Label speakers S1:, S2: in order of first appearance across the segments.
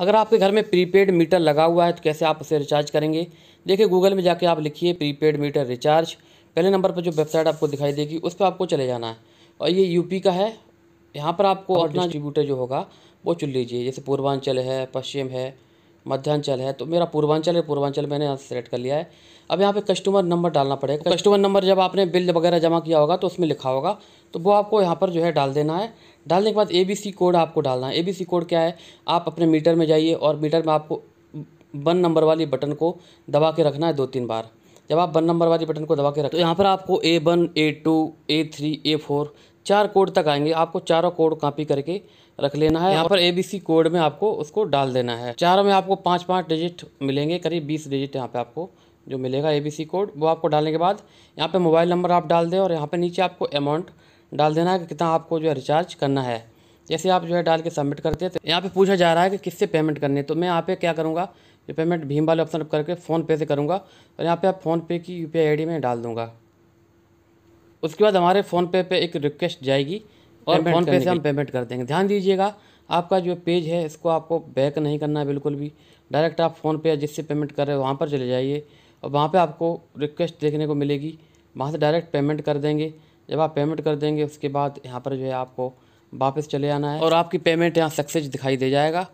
S1: अगर आपके घर में प्रीपेड मीटर लगा हुआ है तो कैसे आप उसे रिचार्ज करेंगे देखिए गूगल में जाके आप लिखिए प्रीपेड मीटर रिचार्ज पहले नंबर पर जो वेबसाइट आपको दिखाई देगी उस पर आपको चले जाना है और ये यूपी का है यहाँ पर आपको अपना डिस्ट्रीब्यूटर जो होगा वो चुन लीजिए जैसे पूर्वांचल है पश्चिम है मध्यांचल है तो मेरा पूर्वांचल है पूर्वांचल मैंने यहाँ सेलेक्ट कर लिया है अब यहाँ पे कस्टमर नंबर डालना पड़ेगा कस्टमर तो नंबर जब आपने बिल वगैरह जमा किया होगा तो उसमें लिखा होगा तो वो आपको यहाँ पर जो है डाल देना है डालने के बाद ए कोड आपको डालना है ए कोड क्या है आप अपने मीटर में जाइए और मीटर में आपको वन नंबर वाली बटन को दबा के रखना है दो तीन बार जब आप वन नंबर वाली बटन को दबा के रखें तो यहाँ पर आपको A one A two A three A four चार कोड तक आएंगे आपको चारों कोड कॉपी करके रख लेना है यहाँ पर एबीसी कोड में आपको उसको डाल देना है चारों में आपको पाँच पाँच डिजिट मिलेंगे करीब बीस डिजिट यहाँ पे आपको जो मिलेगा एबीसी कोड वो आपको डालने के बाद यहाँ पे मोबाइल नंबर आप डाल दें और यहाँ पे नीचे आपको अमाउंट डाल देना है कि कितना आपको जो है रिचार्ज करना है जैसे आप जो है डाल के सबमिट करते हैं तो यहाँ पे पूछा जा रहा है कि किससे पेमेंट करनी है तो मैं यहाँ पे क्या करूँगा जो पेमेंट भीम वाले ऑप्शन करके फ़ोनपे से करूँगा और यहाँ पे आप फ़ोनपे की यू पी में डाल दूँगा उसके बाद हमारे फ़ोन पे एक रिक्वेस्ट जाएगी और फोन पे से हम पेमेंट कर देंगे ध्यान दीजिएगा आपका जो पेज है इसको आपको बैक नहीं करना है बिल्कुल भी डायरेक्ट आप फ़ोनपे या जिससे पेमेंट कर रहे हो वहाँ पर चले जाइए और वहाँ पर आपको रिक्वेस्ट देखने को मिलेगी वहाँ से डायरेक्ट पेमेंट कर देंगे जब आप पेमेंट कर देंगे उसके बाद यहाँ पर जो है आपको वापस चले आना है और आपकी पेमेंट यहाँ सक्सेस दिखाई दे जाएगा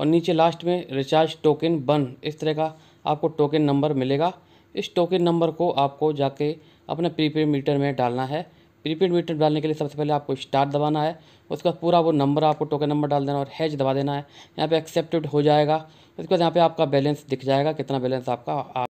S1: और नीचे लास्ट में रिचार्ज टोकन बन इस तरह का आपको टोकन नंबर मिलेगा इस टोकन नंबर को आपको जाके अपने प्रीपेड मीटर में डालना है प्रीपेड मीटर डालने के लिए सबसे पहले आपको स्टार दबाना है उसके बाद पूरा वो नंबर आपको टोकन नंबर डाल देना और हैच दबा देना है यहाँ पे एक्सेप्टेड हो जाएगा उसके बाद यहाँ पे आपका बैलेंस दिख जाएगा कितना बैलेंस आपका आ